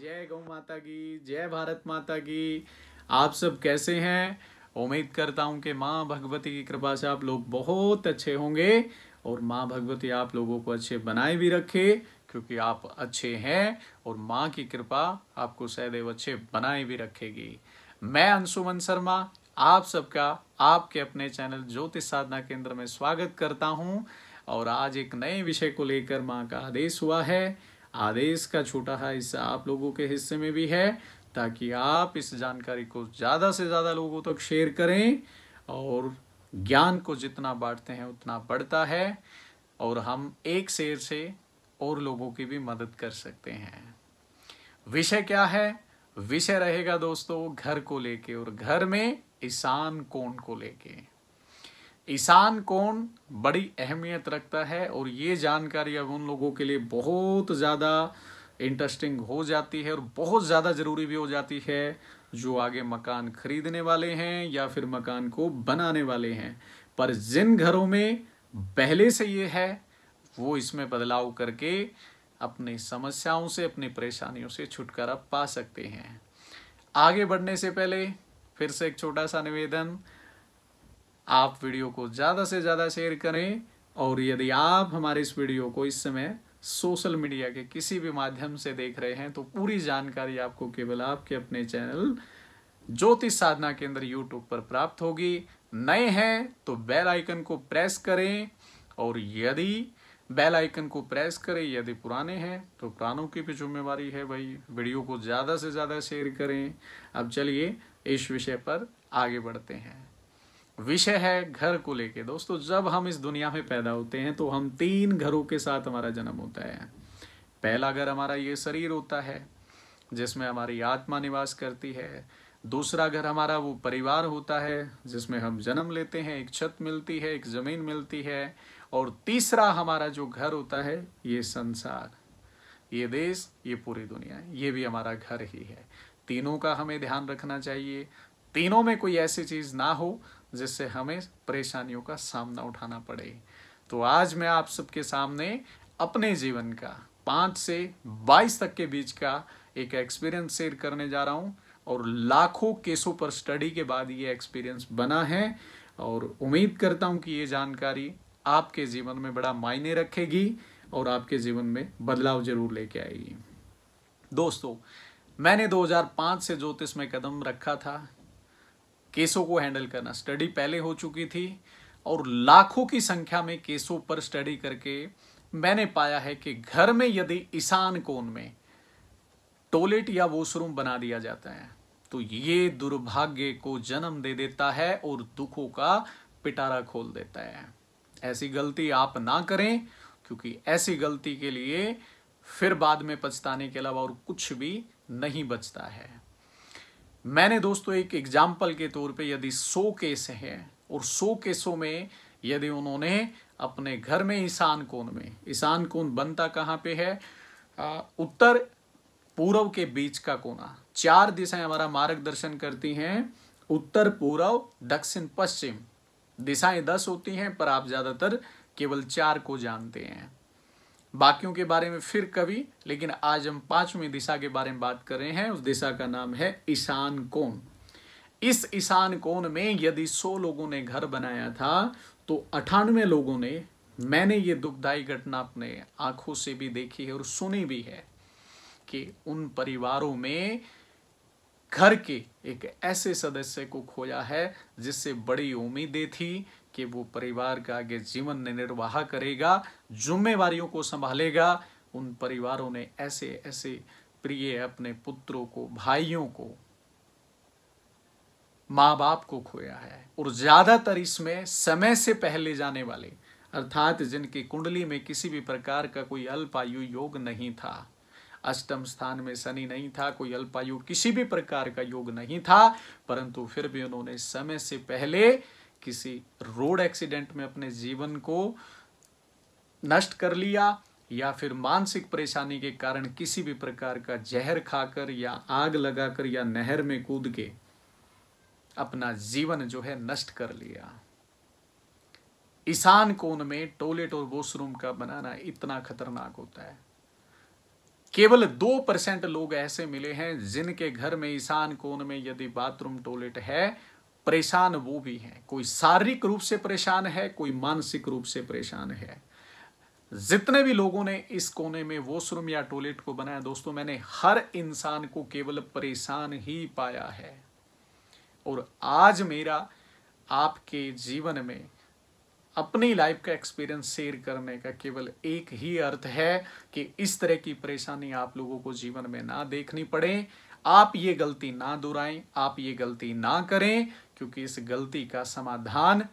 जय गौ माता की जय भारत माता की आप सब कैसे हैं उम्मीद करता हूँ कि माँ भगवती की कृपा से आप लोग बहुत अच्छे होंगे और माँ भगवती आप लोगों को अच्छे बनाए भी रखे क्योंकि आप अच्छे हैं और माँ की कृपा आपको सदैव अच्छे बनाए भी रखेगी मैं अंशुमन शर्मा आप सबका आपके अपने चैनल ज्योतिष साधना केंद्र में स्वागत करता हूँ और आज एक नए विषय को लेकर माँ का आदेश हुआ है आदेश का छोटा सा हिस्सा आप लोगों के हिस्से में भी है ताकि आप इस जानकारी को ज़्यादा से ज़्यादा लोगों तक शेयर करें और ज्ञान को जितना बांटते हैं उतना बढ़ता है और हम एक शेर से और लोगों की भी मदद कर सकते हैं विषय क्या है विषय रहेगा दोस्तों घर को लेके और घर में ईशान कोण को लेके ईशान कोण बड़ी अहमियत रखता है और ये जानकारी अब उन लोगों के लिए बहुत ज़्यादा इंटरेस्टिंग हो जाती है और बहुत ज़्यादा ज़रूरी भी हो जाती है जो आगे मकान खरीदने वाले हैं या फिर मकान को बनाने वाले हैं पर जिन घरों में पहले से ये है वो इसमें बदलाव करके अपनी समस्याओं से अपनी परेशानियों से छुटकारा पा सकते हैं आगे बढ़ने से पहले फिर से एक छोटा सा निवेदन आप वीडियो को ज़्यादा से ज़्यादा शेयर करें और यदि आप हमारे इस वीडियो को इस समय सोशल मीडिया के किसी भी माध्यम से देख रहे हैं तो पूरी जानकारी आपको केवल आपके अपने चैनल ज्योतिष साधना केंद्र यूट्यूब पर प्राप्त होगी नए हैं तो बेल आइकन को प्रेस करें और यदि बेल आइकन को प्रेस करें यदि पुराने हैं तो पुरानों की भी जिम्मेवारी है भाई वीडियो को ज़्यादा से ज़्यादा शेयर करें अब चलिए इस विषय पर आगे बढ़ते हैं विषय है घर को लेके दोस्तों जब हम इस दुनिया में पैदा होते हैं तो हम तीन घरों के साथ हमारा जन्म होता है पहला घर हमारा ये शरीर होता है जिसमें हमारी आत्मा निवास करती है दूसरा घर हमारा वो परिवार होता है जिसमें हम जन्म लेते हैं एक छत मिलती है एक ज़मीन मिलती है और तीसरा हमारा जो घर होता है ये संसार ये देश ये पूरी दुनिया ये भी हमारा घर ही है तीनों का हमें ध्यान रखना चाहिए तीनों में कोई ऐसी चीज़ ना हो जिससे हमें परेशानियों का सामना उठाना पड़े तो आज मैं आप सबके सामने अपने जीवन का पांच से बाईस तक के बीच का एक एक्सपीरियंस शेयर करने जा रहा हूं और लाखों केसों पर स्टडी के बाद ये एक्सपीरियंस बना है और उम्मीद करता हूं कि ये जानकारी आपके जीवन में बड़ा मायने रखेगी और आपके जीवन में बदलाव जरूर लेके आएगी दोस्तों मैंने 2005 से ज्योतिष में कदम रखा था केसों को हैंडल करना स्टडी पहले हो चुकी थी और लाखों की संख्या में केसों पर स्टडी करके मैंने पाया है कि घर में यदि ईशान कोण में टॉयलेट या वॉशरूम बना दिया जाता है तो ये दुर्भाग्य को जन्म दे देता है और दुखों का पिटारा खोल देता है ऐसी गलती आप ना करें क्योंकि ऐसी गलती के लिए फिर बाद में पछताने के अलावा और कुछ भी नहीं बचता है मैंने दोस्तों एक एग्जाम्पल के तौर पे यदि सौ केस हैं और सौ केसों में यदि उन्होंने अपने घर में ईशान कोण में ईशान कोण बनता कहाँ पे है उत्तर पूर्व के बीच का कोना चार दिशाएं हमारा मार्गदर्शन करती हैं उत्तर पूर्व दक्षिण पश्चिम दिशाएं दस होती हैं पर आप ज़्यादातर केवल चार को जानते हैं बाकियों के बारे में फिर कभी लेकिन आज हम पांचवी दिशा के बारे में बात कर रहे हैं उस दिशा का नाम है ईशान कोण इस ईशान कोण में यदि सौ लोगों ने घर बनाया था तो अठानवे लोगों ने मैंने ये दुखदायी घटना अपने आंखों से भी देखी है और सुनी भी है कि उन परिवारों में घर के एक ऐसे सदस्य को खोया है जिससे बड़ी उम्मीदें थी कि वो परिवार का आगे जीवन निर्वाह करेगा जुम्मेवारियों को संभालेगा उन परिवारों ने ऐसे ऐसे प्रिय अपने पुत्रों को भाइयों को माँ बाप को खोया है और ज़्यादातर इसमें समय से पहले जाने वाले अर्थात जिनकी कुंडली में किसी भी प्रकार का कोई अल्पायु योग नहीं था अष्टम स्थान में शनि नहीं था कोई अल्पायु किसी भी प्रकार का योग नहीं था परंतु फिर भी उन्होंने समय से पहले किसी रोड एक्सीडेंट में अपने जीवन को नष्ट कर लिया या फिर मानसिक परेशानी के कारण किसी भी प्रकार का जहर खाकर या आग लगाकर या नहर में कूद के अपना जीवन जो है नष्ट कर लिया ईशान कोण में टॉयलेट और वॉशरूम का बनाना इतना खतरनाक होता है केवल दो परसेंट लोग ऐसे मिले हैं जिनके घर में ईशान कोण में यदि बाथरूम टॉयलेट है परेशान वो भी हैं कोई शारीरिक रूप से परेशान है कोई मानसिक रूप से परेशान है जितने भी लोगों ने इस कोने में वॉशरूम या टॉयलेट को बनाया दोस्तों मैंने हर इंसान को केवल परेशान ही पाया है और आज मेरा आपके जीवन में अपनी लाइफ का एक्सपीरियंस शेयर करने का केवल एक ही अर्थ है कि इस तरह की परेशानी आप लोगों को जीवन में ना देखनी पड़े आप ये गलती ना दोहराएं आप ये गलती ना करें क्योंकि इस गलती का समाधान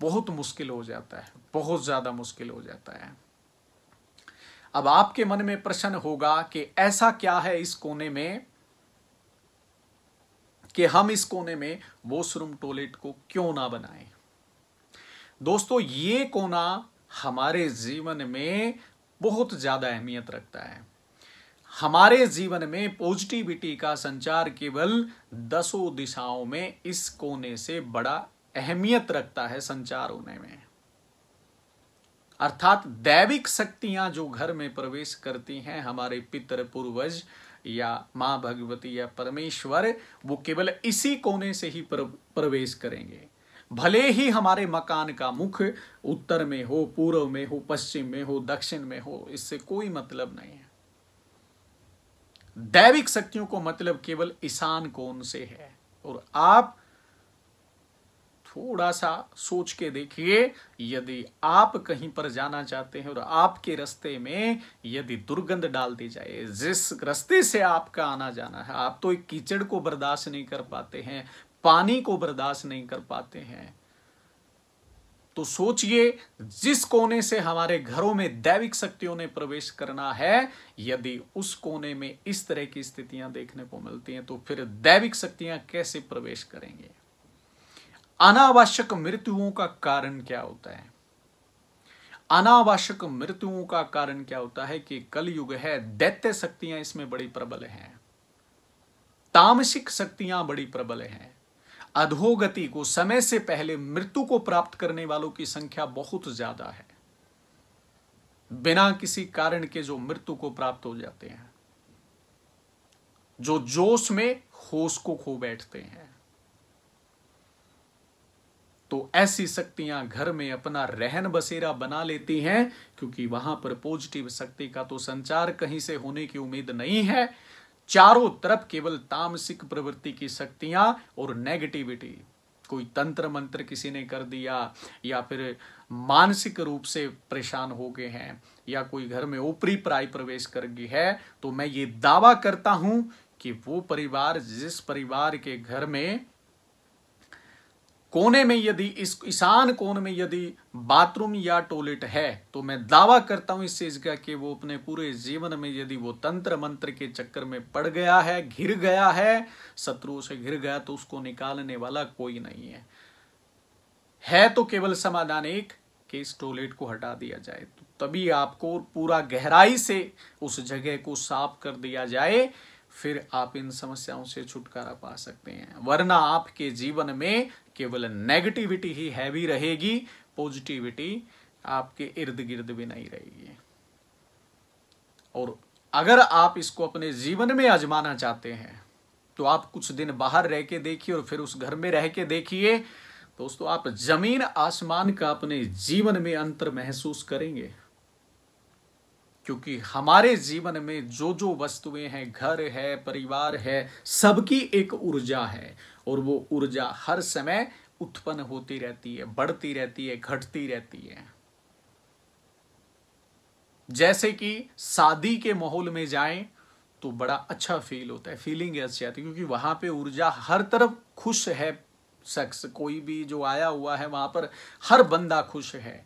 बहुत मुश्किल हो जाता है बहुत ज़्यादा मुश्किल हो जाता है अब आपके मन में प्रश्न होगा कि ऐसा क्या है इस कोने में कि हम इस कोने में वॉशरूम टॉयलेट को क्यों ना बनाएं दोस्तों ये कोना हमारे जीवन में बहुत ज़्यादा अहमियत रखता है हमारे जीवन में पॉजिटिविटी का संचार केवल दसों दिशाओं में इस कोने से बड़ा अहमियत रखता है संचार होने में अर्थात दैविक शक्तियां जो घर में प्रवेश करती हैं हमारे पितर पूर्वज या मां भगवती या परमेश्वर वो केवल इसी कोने से ही प्रवेश करेंगे भले ही हमारे मकान का मुख उत्तर में हो पूर्व में हो पश्चिम में हो दक्षिण में हो इससे कोई मतलब नहीं है दैविक शक्तियों को मतलब केवल ईशान कोण से है और आप थोड़ा सा सोच के देखिए यदि आप कहीं पर जाना चाहते हैं और आपके रास्ते में यदि दुर्गंध डाल दी जाए जिस रास्ते से आपका आना जाना है आप तो एक कीचड़ को बर्दाश्त नहीं कर पाते हैं पानी को बर्दाश्त नहीं कर पाते हैं तो सोचिए जिस कोने से हमारे घरों में दैविक शक्तियों ने प्रवेश करना है यदि उस कोने में इस तरह की स्थितियां देखने को मिलती हैं तो फिर दैविक शक्तियां कैसे प्रवेश करेंगे अनावश्यक मृत्युओं का कारण क्या होता है अनावश्यक मृत्युओं का कारण क्या होता है कि कलयुग है दैत्य शक्तियां इसमें बड़ी प्रबल हैं तामसिक शक्तियां बड़ी प्रबल हैं अधोगति को समय से पहले मृत्यु को प्राप्त करने वालों की संख्या बहुत ज्यादा है बिना किसी कारण के जो मृत्यु को प्राप्त हो जाते हैं जो जोश में होश को खो बैठते हैं तो ऐसी शक्तियां घर में अपना रहन बसेरा बना लेती हैं क्योंकि वहां पर पॉजिटिव शक्ति का तो संचार कहीं से होने की उम्मीद नहीं है चारों तरफ केवल तामसिक प्रवृत्ति की शक्तियां और नेगेटिविटी कोई तंत्र मंत्र किसी ने कर दिया या फिर मानसिक रूप से परेशान हो गए हैं या कोई घर में ऊपरी प्राय प्रवेश कर गई है तो मैं ये दावा करता हूं कि वो परिवार जिस परिवार के घर में कोने में यदि इस ईशान कोन में यदि बाथरूम या टॉयलेट है तो मैं दावा करता हूं इस चीज का कि वो अपने पूरे जीवन में यदि वो तंत्र मंत्र के चक्कर में पड़ गया है घिर गया है शत्रु से घिर गया तो उसको निकालने वाला कोई नहीं है है तो केवल समाधान एक कि इस टॉयलेट को हटा दिया जाए तो तभी आपको पूरा गहराई से उस जगह को साफ कर दिया जाए फिर आप इन समस्याओं से छुटकारा पा सकते हैं वरना आपके जीवन में केवल नेगेटिविटी ही हैवी रहेगी पॉजिटिविटी आपके इर्द गिर्द भी नहीं रहेगी और अगर आप इसको अपने जीवन में आजमाना चाहते हैं तो आप कुछ दिन बाहर रह के देखिए और फिर उस घर में रह के देखिए दोस्तों आप जमीन आसमान का अपने जीवन में अंतर महसूस करेंगे क्योंकि हमारे जीवन में जो जो वस्तुएं हैं घर है परिवार है सबकी एक ऊर्जा है और वो ऊर्जा हर समय उत्पन्न होती रहती है बढ़ती रहती है घटती रहती है जैसे कि शादी के माहौल में जाएं तो बड़ा अच्छा फील होता है फीलिंग अच्छी आती है क्योंकि वहां पे ऊर्जा हर तरफ खुश है शख्स कोई भी जो आया हुआ है वहां पर हर बंदा खुश है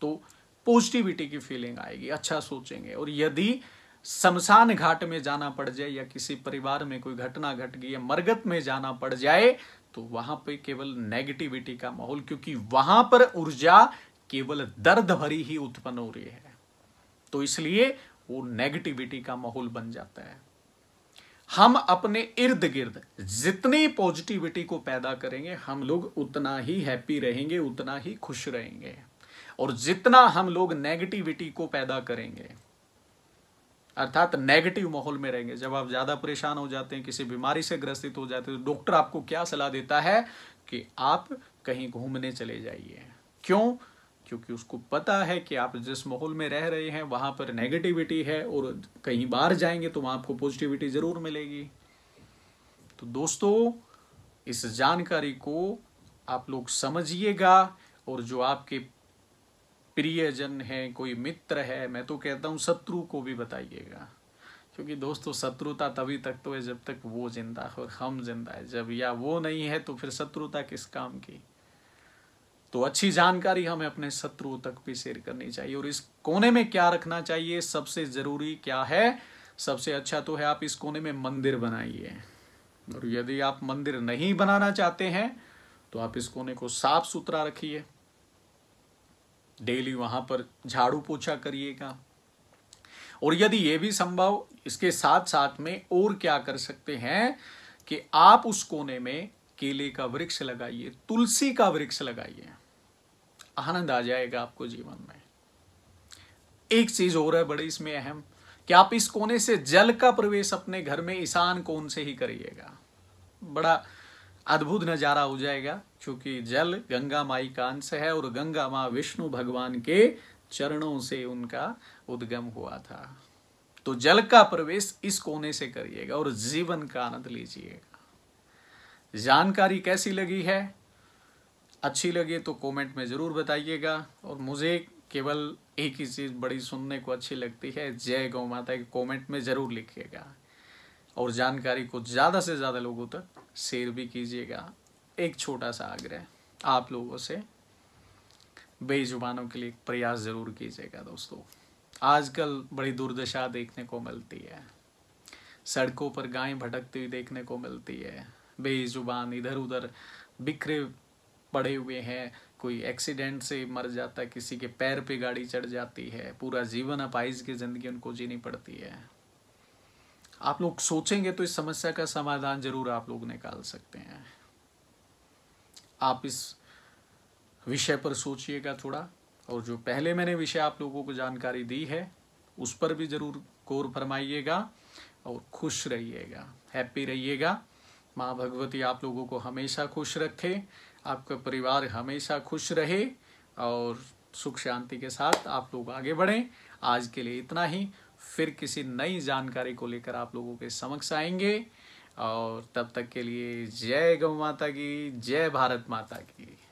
तो पॉजिटिविटी की फीलिंग आएगी अच्छा सोचेंगे और यदि शमशान घाट में जाना पड़ जाए या किसी परिवार में कोई घटना घट गई या मरगत में जाना पड़ जाए तो वहां पर केवल नेगेटिविटी का माहौल क्योंकि वहां पर ऊर्जा केवल दर्द भरी ही उत्पन्न हो रही है तो इसलिए वो नेगेटिविटी का माहौल बन जाता है हम अपने इर्द गिर्द जितनी पॉजिटिविटी को पैदा करेंगे हम लोग उतना ही हैप्पी रहेंगे उतना ही खुश रहेंगे और जितना हम लोग नेगेटिविटी को पैदा करेंगे अर्थात नेगेटिव माहौल में रहेंगे जब आप ज़्यादा परेशान हो जाते हैं किसी बीमारी से ग्रसित हो जाते हैं डॉक्टर तो आपको क्या सलाह देता है कि आप कहीं घूमने चले जाइए क्यों क्योंकि उसको पता है कि आप जिस माहौल में रह रहे हैं वहां पर नेगेटिविटी है और कहीं बाहर जाएंगे तो वहां आपको पॉजिटिविटी ज़रूर मिलेगी तो दोस्तों इस जानकारी को आप लोग समझिएगा और जो आपके प्रियजन है कोई मित्र है मैं तो कहता हूँ शत्रु को भी बताइएगा क्योंकि दोस्तों तो शत्रुता तभी तक तो है जब तक वो जिंदा है और हम जिंदा है जब या वो नहीं है तो फिर शत्रुता किस काम की तो अच्छी जानकारी हमें अपने शत्रु तक भी शेयर करनी चाहिए और इस कोने में क्या रखना चाहिए सबसे जरूरी क्या है सबसे अच्छा तो है आप इस कोने में मंदिर बनाइए और यदि आप मंदिर नहीं बनाना चाहते हैं तो आप इस कोने को साफ सुथरा रखिए डेली वहां पर झाड़ू पोछा करिएगा और यदि यह भी संभव इसके साथ साथ में और क्या कर सकते हैं कि आप उस कोने में केले का वृक्ष लगाइए तुलसी का वृक्ष लगाइए आनंद आ जाएगा आपको जीवन में एक चीज और है बड़ी इसमें अहम कि आप इस कोने से जल का प्रवेश अपने घर में ईशान कोन से ही करिएगा बड़ा अद्भुत नज़ारा हो जाएगा क्योंकि जल गंगा माई का अंश है और गंगा माँ विष्णु भगवान के चरणों से उनका उद्गम हुआ था तो जल का प्रवेश इस कोने से करिएगा और जीवन का आनंद लीजिएगा जानकारी कैसी लगी है अच्छी लगे तो कमेंट में ज़रूर बताइएगा और मुझे केवल एक ही चीज़ बड़ी सुनने को अच्छी लगती है जय गौ माता के कमेंट में ज़रूर लिखिएगा और जानकारी को ज़्यादा से ज़्यादा लोगों तक शेयर भी कीजिएगा एक छोटा सा आग्रह आप लोगों से बेजुबानों के लिए प्रयास ज़रूर कीजिएगा दोस्तों आजकल बड़ी दुर्दशा देखने को मिलती है सड़कों पर गायें भटकती हुई देखने को मिलती है बेजुबान इधर उधर बिखरे पड़े हुए हैं कोई एक्सीडेंट से मर जाता है किसी के पैर पे गाड़ी चढ़ जाती है पूरा जीवन अपाइज की ज़िंदगी उनको जीनी पड़ती है आप लोग सोचेंगे तो इस समस्या का समाधान जरूर आप लोग निकाल सकते हैं आप इस विषय पर सोचिएगा थोड़ा और जो पहले मैंने विषय आप लोगों को जानकारी दी है उस पर भी ज़रूर गौर फरमाइएगा और खुश रहिएगा हैप्पी रहिएगा माँ भगवती आप लोगों को हमेशा खुश रखे आपका परिवार हमेशा खुश रहे और सुख शांति के साथ आप लोग आगे बढ़ें आज के लिए इतना ही फिर किसी नई जानकारी को लेकर आप लोगों के समक्ष आएंगे और तब तक के लिए जय गौ माता की जय भारत माता की